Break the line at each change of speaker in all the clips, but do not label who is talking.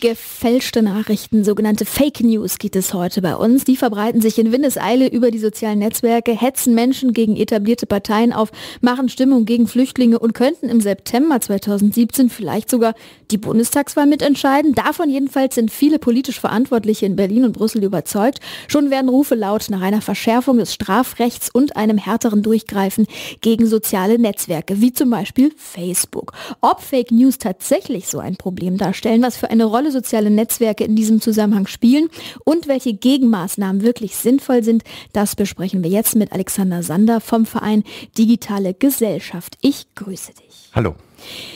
gefälschte Nachrichten, sogenannte Fake News geht es heute bei uns. Die verbreiten sich in Windeseile über die sozialen Netzwerke, hetzen Menschen gegen etablierte Parteien auf, machen Stimmung gegen Flüchtlinge und könnten im September 2017 vielleicht sogar die Bundestagswahl mitentscheiden. Davon jedenfalls sind viele politisch Verantwortliche in Berlin und Brüssel überzeugt. Schon werden Rufe laut nach einer Verschärfung des Strafrechts und einem härteren Durchgreifen gegen soziale Netzwerke, wie zum Beispiel Facebook. Ob Fake News tatsächlich so ein Problem darstellen, was für eine Rolle Rolle soziale Netzwerke in diesem Zusammenhang spielen und welche Gegenmaßnahmen wirklich sinnvoll sind, das besprechen wir jetzt mit Alexander Sander vom Verein Digitale Gesellschaft. Ich grüße dich. Hallo.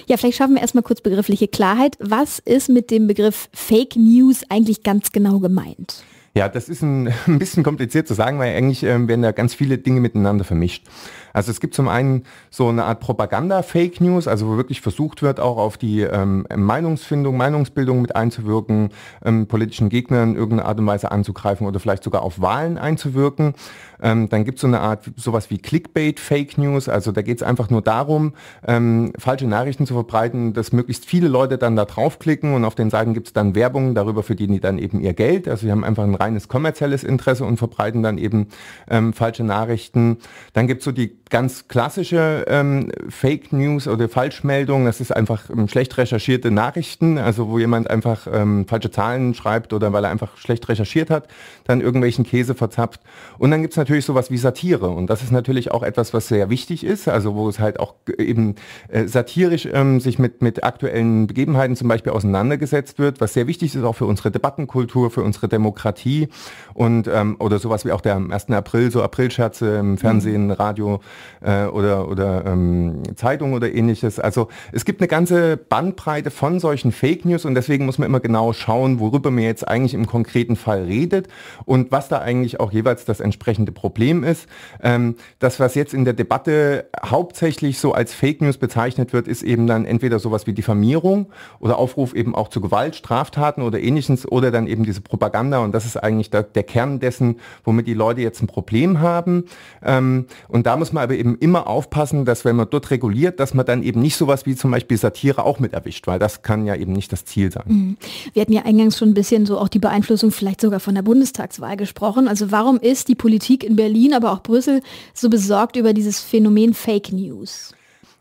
Ja, vielleicht schaffen wir erstmal kurz begriffliche Klarheit. Was ist mit dem Begriff Fake News eigentlich ganz genau gemeint?
Ja, das ist ein, ein bisschen kompliziert zu sagen, weil eigentlich äh, werden da ganz viele Dinge miteinander vermischt. Also es gibt zum einen so eine Art Propaganda-Fake News, also wo wirklich versucht wird, auch auf die ähm, Meinungsfindung, Meinungsbildung mit einzuwirken, ähm, politischen Gegnern irgendeine Art und Weise anzugreifen oder vielleicht sogar auf Wahlen einzuwirken. Ähm, dann gibt es so eine Art sowas wie Clickbait, Fake News. Also da geht es einfach nur darum, ähm, falsche Nachrichten zu verbreiten, dass möglichst viele Leute dann da draufklicken und auf den Seiten gibt es dann Werbung, darüber für die die dann eben ihr Geld. Also die haben einfach ein reines kommerzielles Interesse und verbreiten dann eben ähm, falsche Nachrichten. Dann gibt es so die ganz klassische ähm, Fake News oder Falschmeldung. Das ist einfach ähm, schlecht recherchierte Nachrichten, also wo jemand einfach ähm, falsche Zahlen schreibt oder weil er einfach schlecht recherchiert hat, dann irgendwelchen Käse verzapft. Und dann gibt es natürlich natürlich sowas wie Satire und das ist natürlich auch etwas, was sehr wichtig ist, also wo es halt auch eben äh, satirisch ähm, sich mit, mit aktuellen Begebenheiten zum Beispiel auseinandergesetzt wird, was sehr wichtig ist auch für unsere Debattenkultur, für unsere Demokratie und ähm, oder sowas wie auch der am 1. April, so Aprilscherze im mhm. Fernsehen, mhm. Radio äh, oder, oder ähm, Zeitung oder ähnliches. Also es gibt eine ganze Bandbreite von solchen Fake News und deswegen muss man immer genau schauen, worüber man jetzt eigentlich im konkreten Fall redet und was da eigentlich auch jeweils das entsprechende Problem ist. Ähm, das, was jetzt in der Debatte hauptsächlich so als Fake News bezeichnet wird, ist eben dann entweder sowas wie Diffamierung oder Aufruf eben auch zu Gewalt, Straftaten oder ähnliches oder dann eben diese Propaganda und das ist eigentlich der, der Kern dessen, womit die Leute jetzt ein Problem haben. Ähm, und da muss man aber eben immer aufpassen, dass wenn man dort reguliert, dass man dann eben nicht sowas wie zum Beispiel Satire auch mit erwischt, weil das kann ja eben nicht das Ziel sein.
Mhm. Wir hatten ja eingangs schon ein bisschen so auch die Beeinflussung vielleicht sogar von der Bundestagswahl gesprochen. Also warum ist die Politik in in Berlin, aber auch Brüssel so besorgt über dieses Phänomen Fake News?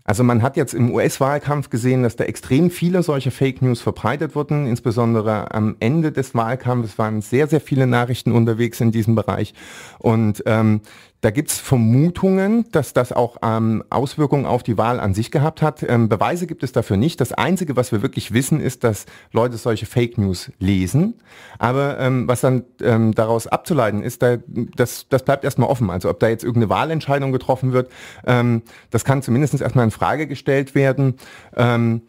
Also man hat jetzt im US-Wahlkampf gesehen, dass da extrem viele solche Fake News verbreitet wurden. Insbesondere am Ende des Wahlkampfes waren sehr, sehr viele Nachrichten unterwegs in diesem Bereich. Und ähm, da gibt es Vermutungen, dass das auch ähm, Auswirkungen auf die Wahl an sich gehabt hat. Ähm, Beweise gibt es dafür nicht. Das Einzige, was wir wirklich wissen, ist, dass Leute solche Fake News lesen. Aber ähm, was dann ähm, daraus abzuleiten ist, da, das, das bleibt erstmal offen. Also ob da jetzt irgendeine Wahlentscheidung getroffen wird, ähm, das kann zumindest erstmal in Frage gestellt werden. Ähm,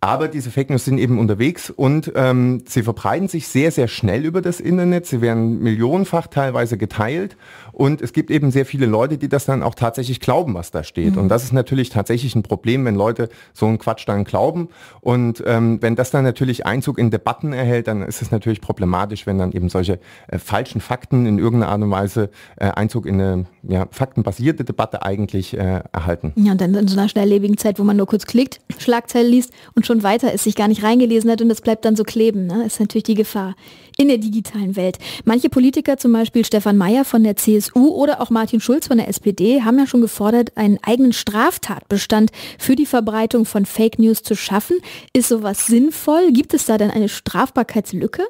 aber diese Fake News sind eben unterwegs und ähm, sie verbreiten sich sehr, sehr schnell über das Internet. Sie werden millionenfach teilweise geteilt und es gibt eben sehr viele Leute, die das dann auch tatsächlich glauben, was da steht. Mhm. Und das ist natürlich tatsächlich ein Problem, wenn Leute so einen Quatsch dann glauben. Und ähm, wenn das dann natürlich Einzug in Debatten erhält, dann ist es natürlich problematisch, wenn dann eben solche äh, falschen Fakten in irgendeiner Art und Weise äh, Einzug in eine ja, faktenbasierte Debatte eigentlich äh, erhalten.
Ja, und dann in so einer schnelllebigen Zeit, wo man nur kurz klickt, Schlagzeilen liest und schon weiter ist, sich gar nicht reingelesen hat und das bleibt dann so kleben. Ne? Ist natürlich die Gefahr in der digitalen Welt. Manche Politiker, zum Beispiel Stefan Mayer von der CSU oder auch Martin Schulz von der SPD, haben ja schon gefordert, einen eigenen Straftatbestand für die Verbreitung von Fake News zu schaffen. Ist sowas sinnvoll? Gibt es da denn eine Strafbarkeitslücke?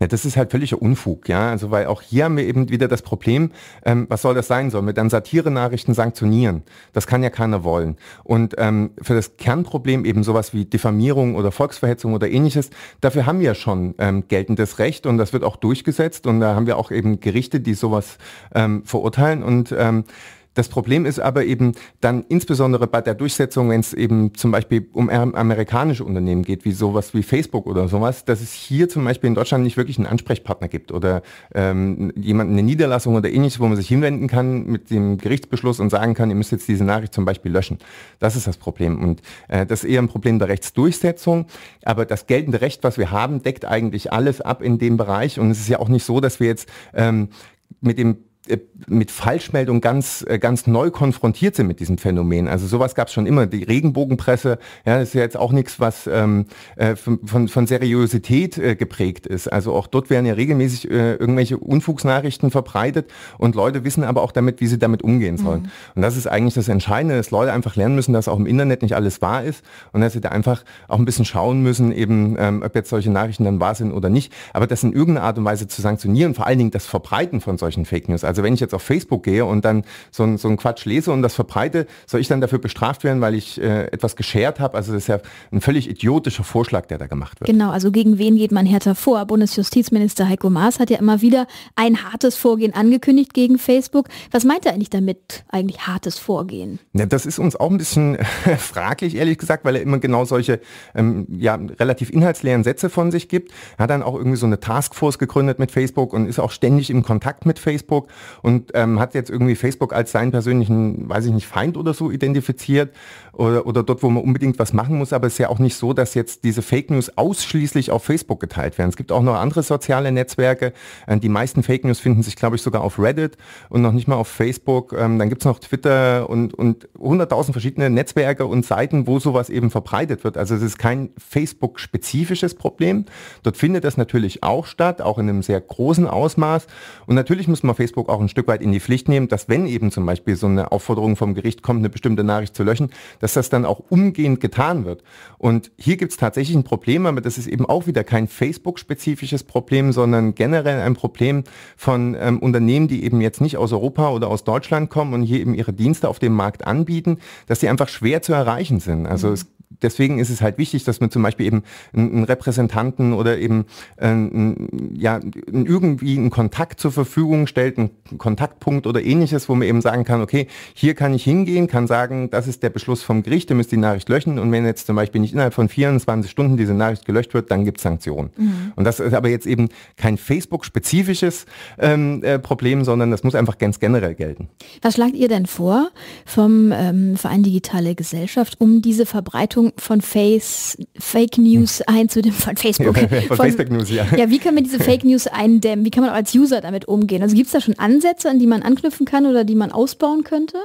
Ja, das ist halt völliger Unfug, ja. Also weil auch hier haben wir eben wieder das Problem, ähm, was soll das sein? Sollen wir dann Satire-Nachrichten sanktionieren? Das kann ja keiner wollen. Und ähm, für das Kernproblem eben sowas wie Diffamierung oder Volksverhetzung oder ähnliches, dafür haben wir ja schon ähm, geltendes Recht und das wird auch durchgesetzt und da haben wir auch eben Gerichte, die sowas ähm, verurteilen und ähm, das Problem ist aber eben dann insbesondere bei der Durchsetzung, wenn es eben zum Beispiel um amerikanische Unternehmen geht, wie sowas wie Facebook oder sowas, dass es hier zum Beispiel in Deutschland nicht wirklich einen Ansprechpartner gibt oder ähm, jemanden eine Niederlassung oder ähnliches, wo man sich hinwenden kann mit dem Gerichtsbeschluss und sagen kann, ihr müsst jetzt diese Nachricht zum Beispiel löschen. Das ist das Problem und äh, das ist eher ein Problem der Rechtsdurchsetzung, aber das geltende Recht, was wir haben, deckt eigentlich alles ab in dem Bereich und es ist ja auch nicht so, dass wir jetzt ähm, mit dem äh, mit Falschmeldung ganz, äh, ganz neu konfrontiert sind mit diesem Phänomen. Also sowas gab es schon immer. Die Regenbogenpresse, ja, ist ja jetzt auch nichts, was ähm, äh, von, von, von Seriosität äh, geprägt ist. Also auch dort werden ja regelmäßig äh, irgendwelche Unfugsnachrichten verbreitet und Leute wissen aber auch damit, wie sie damit umgehen sollen. Mhm. Und das ist eigentlich das Entscheidende, dass Leute einfach lernen müssen, dass auch im Internet nicht alles wahr ist und dass sie da einfach auch ein bisschen schauen müssen, eben ähm, ob jetzt solche Nachrichten dann wahr sind oder nicht. Aber das in irgendeiner Art und Weise zu sanktionieren, vor allen Dingen das Verbreiten von solchen Fake News. Also also wenn ich jetzt auf Facebook gehe und dann so, so einen Quatsch lese und das verbreite, soll ich dann dafür bestraft werden, weil ich äh, etwas geshared habe? Also das ist ja ein völlig idiotischer Vorschlag, der da gemacht wird.
Genau, also gegen wen geht man härter vor? Bundesjustizminister Heiko Maas hat ja immer wieder ein hartes Vorgehen angekündigt gegen Facebook. Was meint er eigentlich damit, eigentlich hartes Vorgehen?
Ja, das ist uns auch ein bisschen fraglich, ehrlich gesagt, weil er immer genau solche ähm, ja, relativ inhaltsleeren Sätze von sich gibt. Er hat dann auch irgendwie so eine Taskforce gegründet mit Facebook und ist auch ständig im Kontakt mit Facebook und ähm, hat jetzt irgendwie Facebook als seinen persönlichen, weiß ich nicht, Feind oder so identifiziert oder, oder dort, wo man unbedingt was machen muss. Aber es ist ja auch nicht so, dass jetzt diese Fake News ausschließlich auf Facebook geteilt werden. Es gibt auch noch andere soziale Netzwerke. Äh, die meisten Fake News finden sich, glaube ich, sogar auf Reddit und noch nicht mal auf Facebook. Ähm, dann gibt es noch Twitter und, und 100.000 verschiedene Netzwerke und Seiten, wo sowas eben verbreitet wird. Also es ist kein Facebook-spezifisches Problem. Dort findet das natürlich auch statt, auch in einem sehr großen Ausmaß. Und natürlich muss man Facebook auch ein Stück weit in die Pflicht nehmen, dass wenn eben zum Beispiel so eine Aufforderung vom Gericht kommt, eine bestimmte Nachricht zu löschen, dass das dann auch umgehend getan wird. Und hier gibt es tatsächlich ein Problem, aber das ist eben auch wieder kein Facebook-spezifisches Problem, sondern generell ein Problem von ähm, Unternehmen, die eben jetzt nicht aus Europa oder aus Deutschland kommen und hier eben ihre Dienste auf dem Markt anbieten, dass die einfach schwer zu erreichen sind. Also mhm. es deswegen ist es halt wichtig, dass man zum Beispiel eben einen Repräsentanten oder eben ähm, ja, irgendwie einen Kontakt zur Verfügung stellt, einen Kontaktpunkt oder ähnliches, wo man eben sagen kann, okay, hier kann ich hingehen, kann sagen, das ist der Beschluss vom Gericht, ihr müsst die Nachricht löschen und wenn jetzt zum Beispiel nicht innerhalb von 24 Stunden diese Nachricht gelöscht wird, dann gibt es Sanktionen. Mhm. Und das ist aber jetzt eben kein Facebook-spezifisches ähm, äh, Problem, sondern das muss einfach ganz generell gelten.
Was schlagt ihr denn vor vom ähm, Verein Digitale Gesellschaft, um diese Verbreitung von Face, Fake News hm. einzudämmen, von Facebook. Ja, von, von Facebook News, ja. Ja, wie kann man diese Fake News eindämmen? Wie kann man als User damit umgehen? Also gibt es da schon Ansätze, an die man anknüpfen kann oder die man ausbauen könnte?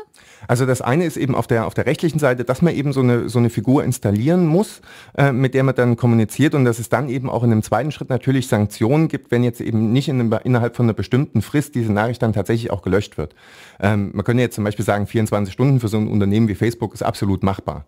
Also das eine ist eben auf der, auf der rechtlichen Seite, dass man eben so eine, so eine Figur installieren muss, äh, mit der man dann kommuniziert und dass es dann eben auch in einem zweiten Schritt natürlich Sanktionen gibt, wenn jetzt eben nicht in einem, innerhalb von einer bestimmten Frist diese Nachricht dann tatsächlich auch gelöscht wird. Ähm, man könnte jetzt zum Beispiel sagen, 24 Stunden für so ein Unternehmen wie Facebook ist absolut machbar.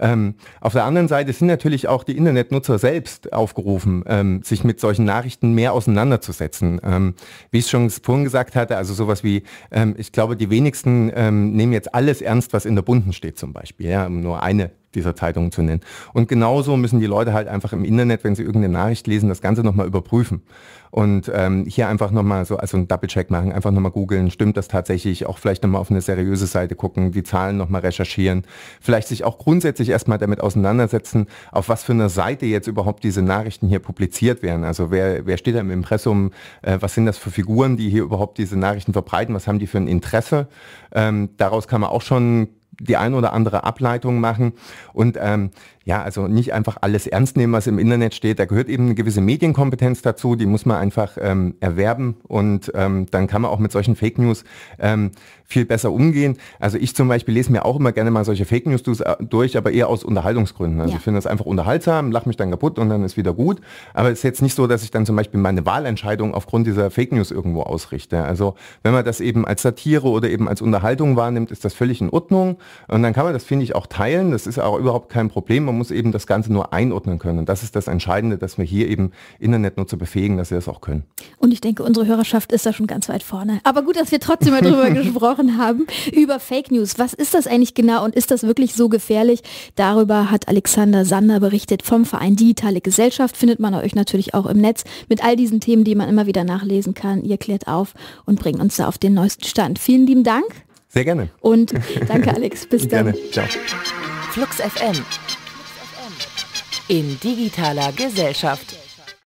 Ähm, auf der anderen Seite sind natürlich auch die Internetnutzer selbst aufgerufen, ähm, sich mit solchen Nachrichten mehr auseinanderzusetzen. Ähm, wie ich schon vorhin gesagt hatte, also sowas wie, ähm, ich glaube, die wenigsten ähm, nehmen jetzt alles ernst, was in der Bunden steht zum Beispiel, ja, um nur eine dieser Zeitung zu nennen. Und genauso müssen die Leute halt einfach im Internet, wenn sie irgendeine Nachricht lesen, das Ganze nochmal überprüfen. Und ähm, hier einfach nochmal so, also einen Double-Check machen, einfach nochmal googeln, stimmt das tatsächlich, auch vielleicht nochmal auf eine seriöse Seite gucken, die Zahlen nochmal recherchieren, vielleicht sich auch grundsätzlich erstmal damit auseinandersetzen, auf was für einer Seite jetzt überhaupt diese Nachrichten hier publiziert werden. Also wer, wer steht da im Impressum, äh, was sind das für Figuren, die hier überhaupt diese Nachrichten verbreiten, was haben die für ein Interesse. Ähm, daraus kann man auch schon die ein oder andere Ableitung machen. Und ähm, ja, also nicht einfach alles ernst nehmen, was im Internet steht. Da gehört eben eine gewisse Medienkompetenz dazu, die muss man einfach ähm, erwerben und ähm, dann kann man auch mit solchen Fake News ähm, viel besser umgehen. Also ich zum Beispiel lese mir auch immer gerne mal solche Fake News äh, durch, aber eher aus Unterhaltungsgründen. Also ja. ich finde das einfach unterhaltsam, lache mich dann kaputt und dann ist wieder gut. Aber es ist jetzt nicht so, dass ich dann zum Beispiel meine Wahlentscheidung aufgrund dieser Fake News irgendwo ausrichte. Also wenn man das eben als Satire oder eben als Unterhaltung wahrnimmt, ist das völlig in Ordnung. Und dann kann man das, finde ich, auch teilen. Das ist auch überhaupt kein Problem man muss eben das Ganze nur einordnen können. Und das ist das Entscheidende, dass wir hier eben Internetnutzer befähigen, dass sie das auch können.
Und ich denke, unsere Hörerschaft ist da schon ganz weit vorne. Aber gut, dass wir trotzdem mal drüber gesprochen haben, über Fake News. Was ist das eigentlich genau und ist das wirklich so gefährlich? Darüber hat Alexander Sander berichtet vom Verein Digitale Gesellschaft. Findet man euch natürlich auch im Netz mit all diesen Themen, die man immer wieder nachlesen kann. Ihr klärt auf und bringt uns da auf den neuesten Stand. Vielen lieben Dank. Sehr gerne. Und danke, Alex. Bis dann. Gerne. Ciao. Flux FM in digitaler Gesellschaft.